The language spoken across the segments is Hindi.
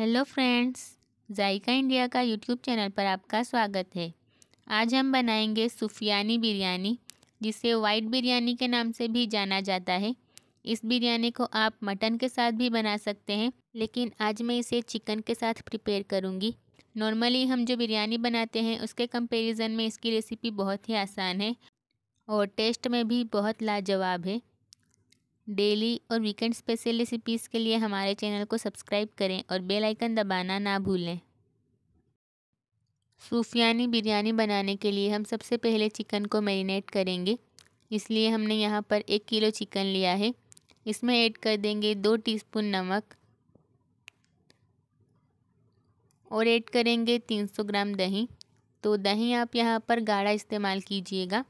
हेलो फ्रेंड्स जायका इंडिया का यूट्यूब चैनल पर आपका स्वागत है आज हम बनाएंगे सुफियानी बिरयानी जिसे वाइट बिरयानी के नाम से भी जाना जाता है इस बिरयानी को आप मटन के साथ भी बना सकते हैं लेकिन आज मैं इसे चिकन के साथ प्रिपेयर करूँगी नॉर्मली हम जो बिरयानी बनाते हैं उसके कंपेरिजन में इसकी रेसिपी बहुत ही आसान है और टेस्ट में भी बहुत लाजवाब है डेली और वीकेंड स्पेशल रेसिपीज़ के लिए हमारे चैनल को सब्सक्राइब करें और बेल आइकन दबाना ना भूलें सूफियानी बिरयानी बनाने के लिए हम सबसे पहले चिकन को मैरिनेट करेंगे इसलिए हमने यहाँ पर एक किलो चिकन लिया है इसमें ऐड कर देंगे दो टीस्पून नमक और ऐड करेंगे तीन सौ ग्राम दही तो दही आप यहाँ पर गाढ़ा इस्तेमाल कीजिएगा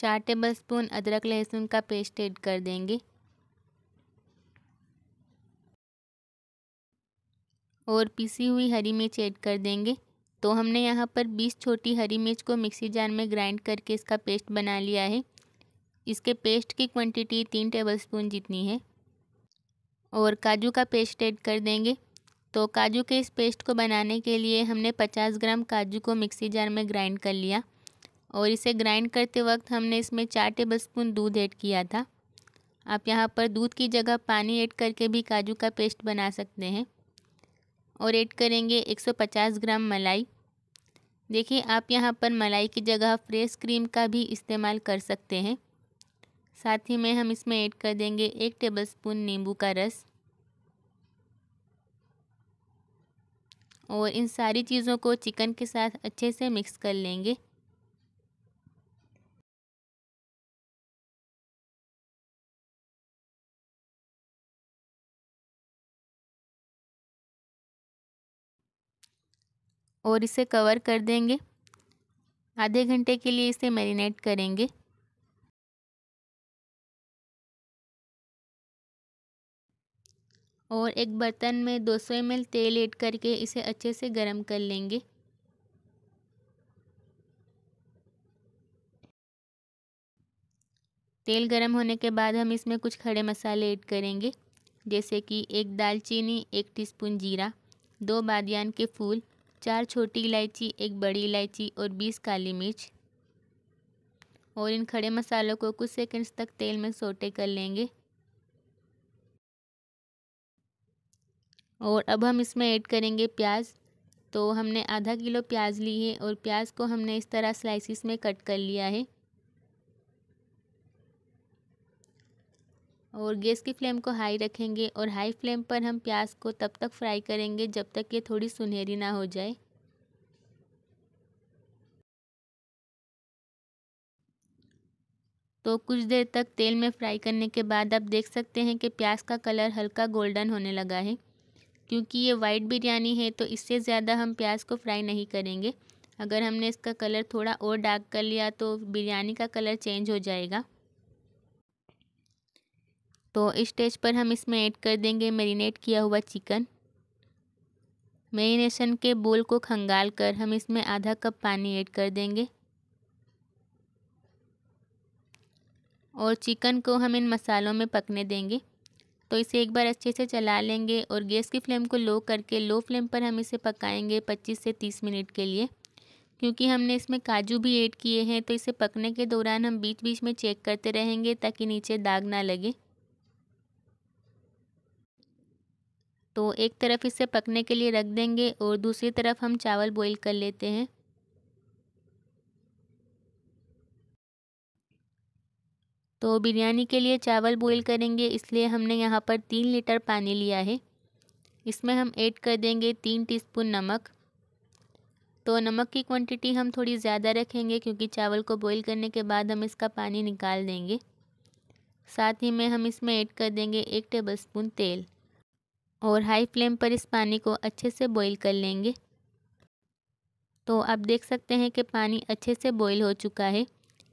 चार टेबल स्पून अदरक लहसुन का पेस्ट ऐड कर देंगे और पीसी हुई हरी मिर्च ऐड कर देंगे तो हमने यहाँ पर 20 छोटी हरी मिर्च को मिक्सी जार में ग्राइंड करके इसका पेस्ट बना लिया है इसके पेस्ट की क्वांटिटी तीन टेबलस्पून जितनी है और काजू का पेस्ट ऐड कर देंगे तो काजू के इस पेस्ट को बनाने के लिए हमने 50 ग्राम काजू को मिक्सी जार में ग्राइंड कर लिया और इसे ग्राइंड करते वक्त हमने इसमें चार टेबल स्पून दूध ऐड किया था आप यहाँ पर दूध की जगह पानी ऐड करके भी काजू का पेस्ट बना सकते हैं और ऐड करेंगे 150 ग्राम मलाई देखिए आप यहाँ पर मलाई की जगह फ्रेश क्रीम का भी इस्तेमाल कर सकते हैं साथ ही में हम इसमें ऐड कर देंगे एक स्पून नींबू का रस और इन सारी चीज़ों को चिकन के साथ अच्छे से मिक्स कर लेंगे और इसे कवर कर देंगे आधे घंटे के लिए इसे मैरिनेट करेंगे और एक बर्तन में 200 सौ तेल ऐड करके इसे अच्छे से गर्म कर लेंगे तेल गरम होने के बाद हम इसमें कुछ खड़े मसाले ऐड करेंगे जैसे कि एक दालचीनी एक टीस्पून जीरा दो बादियान के फूल चार छोटी इलायची एक बड़ी इलायची और बीस काली मिर्च और इन खड़े मसालों को कुछ सेकंड्स तक तेल में सोटे कर लेंगे और अब हम इसमें ऐड करेंगे प्याज तो हमने आधा किलो प्याज ली है और प्याज को हमने इस तरह स्लाइसिस में कट कर लिया है और गैस की फ्लेम को हाई रखेंगे और हाई फ्लेम पर हम प्याज को तब तक फ्राई करेंगे जब तक ये थोड़ी सुनहरी ना हो जाए तो कुछ देर तक तेल में फ्राई करने के बाद आप देख सकते हैं कि प्याज का कलर हल्का गोल्डन होने लगा है क्योंकि ये वाइट बिरयानी है तो इससे ज़्यादा हम प्याज को फ्राई नहीं करेंगे अगर हमने इसका कलर थोड़ा और डार्क कर लिया तो बिरयानी का कलर चेंज हो जाएगा तो स्टेज पर हम इसमें ऐड कर देंगे मेरीनेट किया हुआ चिकन मेरीनेशन के बोल को खंगाल कर हम इसमें आधा कप पानी ऐड कर देंगे और चिकन को हम इन मसालों में पकने देंगे तो इसे एक बार अच्छे से चला लेंगे और गैस की फ्लेम को लो करके लो फ्लेम पर हम इसे पकाएंगे 25 से 30 मिनट के लिए क्योंकि हमने इसमें काजू भी ऐड किए हैं तो इसे पकने के दौरान हम बीच बीच में चेक करते रहेंगे ताकि नीचे दाग ना लगे तो एक तरफ इसे पकने के लिए रख देंगे और दूसरी तरफ हम चावल बॉईल कर लेते हैं तो बिरयानी के लिए चावल बॉईल करेंगे इसलिए हमने यहाँ पर तीन लीटर पानी लिया है इसमें हम ऐड कर देंगे तीन टीस्पून नमक तो नमक की क्वांटिटी हम थोड़ी ज़्यादा रखेंगे क्योंकि चावल को बॉईल करने के बाद हम इसका पानी निकाल देंगे साथ ही में हम इसमें ऐड कर देंगे एक टेबलस्पून तेल और हाई फ्लेम पर इस पानी को अच्छे से बॉईल कर लेंगे तो आप देख सकते हैं कि पानी अच्छे से बॉईल हो चुका है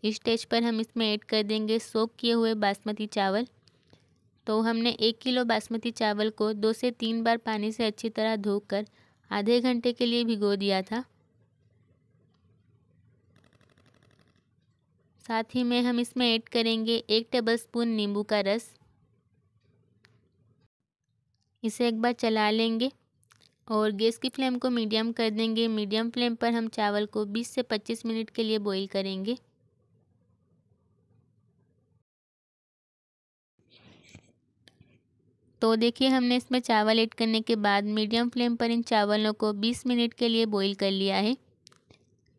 इस स्टेज पर हम इसमें ऐड कर देंगे सोक किए हुए बासमती चावल तो हमने एक किलो बासमती चावल को दो से तीन बार पानी से अच्छी तरह धोकर आधे घंटे के लिए भिगो दिया था साथ ही में हम इसमें ऐड करेंगे एक स्पून नींबू का रस इसे एक बार चला लेंगे और गैस की फ्लेम को मीडियम कर देंगे मीडियम फ्लेम पर हम चावल को 20 से 25 मिनट के लिए बॉईल करेंगे तो देखिए हमने इसमें चावल ऐड करने के बाद मीडियम फ्लेम पर इन चावलों को 20 मिनट के लिए बॉईल कर लिया है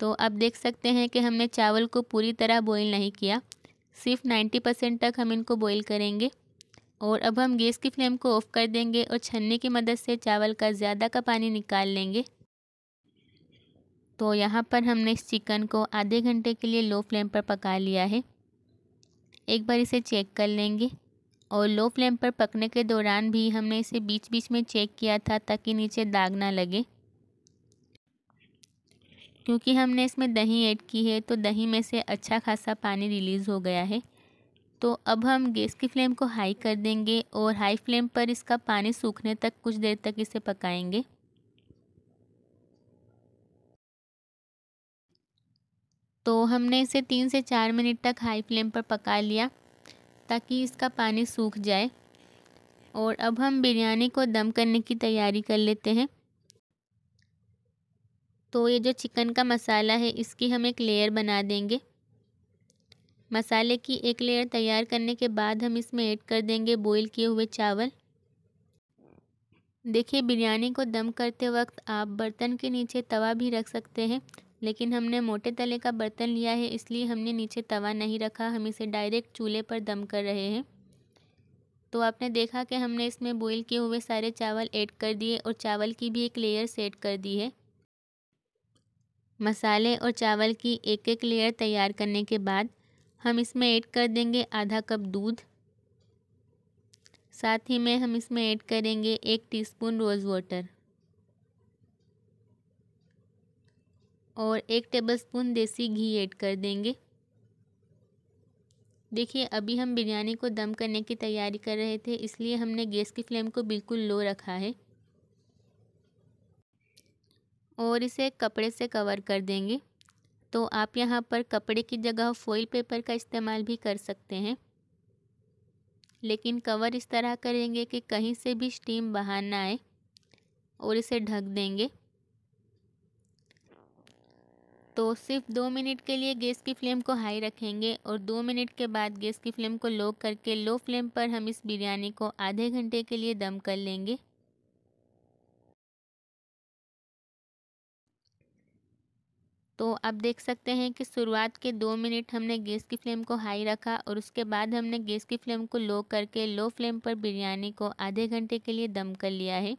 तो आप देख सकते हैं कि हमने चावल को पूरी तरह बॉईल नहीं किया सिर्फ 90 परसेंट तक हम इनको बॉईल करेंगे और अब हम गैस की फ्लेम को ऑफ़ कर देंगे और छन्नी की मदद से चावल का ज़्यादा का पानी निकाल लेंगे तो यहाँ पर हमने इस चिकन को आधे घंटे के लिए लो फ्लेम पर पका लिया है एक बार इसे चेक कर लेंगे और लो फ्लेम पर पकने के दौरान भी हमने इसे बीच बीच में चेक किया था ताकि नीचे दाग ना लगे क्योंकि हमने इसमें दही ऐड की है तो दही में से अच्छा खासा पानी रिलीज़ हो गया है तो अब हम गैस की फ्लेम को हाई कर देंगे और हाई फ्लेम पर इसका पानी सूखने तक कुछ देर तक इसे पकाएंगे तो हमने इसे तीन से चार मिनट तक हाई फ्लेम पर पका लिया ताकि इसका पानी सूख जाए और अब हम बिरयानी को दम करने की तैयारी कर लेते हैं तो ये जो चिकन का मसाला है इसकी हम एक लेयर बना देंगे मसाले की एक लेयर तैयार करने के बाद हम इसमें ऐड कर देंगे बॉईल किए हुए चावल देखिए बिरयानी को दम करते वक्त आप बर्तन के नीचे तवा भी रख सकते हैं लेकिन हमने मोटे तले का बर्तन लिया है इसलिए हमने नीचे तवा नहीं रखा हम इसे डायरेक्ट चूल्हे पर दम कर रहे हैं तो आपने देखा कि हमने इसमें बॉईल किए हुए सारे चावल ऐड कर दिए और चावल की भी एक लेयर सेट कर दी है मसाले और चावल की एक एक लेयर तैयार करने के बाद हम इसमें ऐड कर देंगे आधा कप दूध साथ ही में हम इसमें ऐड करेंगे एक टीस्पून रोज़ वाटर और एक टेबलस्पून देसी घी ऐड कर देंगे देखिए अभी हम बिरयानी को दम करने की तैयारी कर रहे थे इसलिए हमने गैस की फ्लेम को बिल्कुल लो रखा है और इसे कपड़े से कवर कर देंगे तो आप यहाँ पर कपड़े की जगह फॉइल पेपर का इस्तेमाल भी कर सकते हैं लेकिन कवर इस तरह करेंगे कि कहीं से भी स्टीम बाहर ना आए और इसे ढक देंगे तो सिर्फ दो मिनट के लिए गैस की फ्लेम को हाई रखेंगे और दो मिनट के बाद गैस की फ्लेम को लो करके लो फ्लेम पर हम इस बिरयानी को आधे घंटे के लिए दम कर लेंगे तो आप देख सकते हैं कि शुरुआत के दो मिनट हमने गैस की फ्लेम को हाई रखा और उसके बाद हमने गैस की फ्लेम को लो करके लो फ्लेम पर बिरयानी को आधे घंटे के लिए दम कर लिया है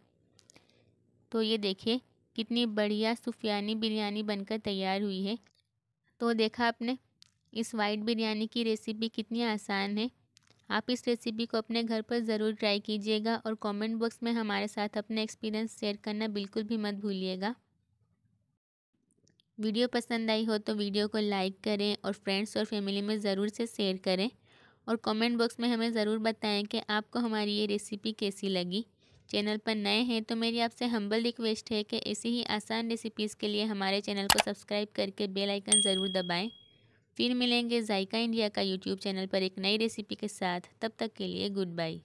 तो ये देखिए कितनी बढ़िया सुफियानी बिरयानी बनकर तैयार हुई है तो देखा आपने इस वाइट बिरयानी की रेसिपी कितनी आसान है आप इस रेसिपी को अपने घर पर ज़रूर ट्राई कीजिएगा और कमेंट बॉक्स में हमारे साथ अपना एक्सपीरियंस शेयर करना बिल्कुल भी मत भूलिएगा वीडियो पसंद आई हो तो वीडियो को लाइक करें और फ्रेंड्स और फैमिली में ज़रूर से शेयर करें और कमेंट बॉक्स में हमें ज़रूर बताएं कि आपको हमारी ये रेसिपी कैसी लगी चैनल पर नए हैं तो मेरी आपसे हम्बल रिक्वेस्ट है कि ऐसी ही आसान रेसिपीज़ के लिए हमारे चैनल को सब्सक्राइब करके बेल आइकन ज़रूर दबाएं फिर मिलेंगे जायका इंडिया का यूट्यूब चैनल पर एक नई रेसिपी के साथ तब तक के लिए गुड बाई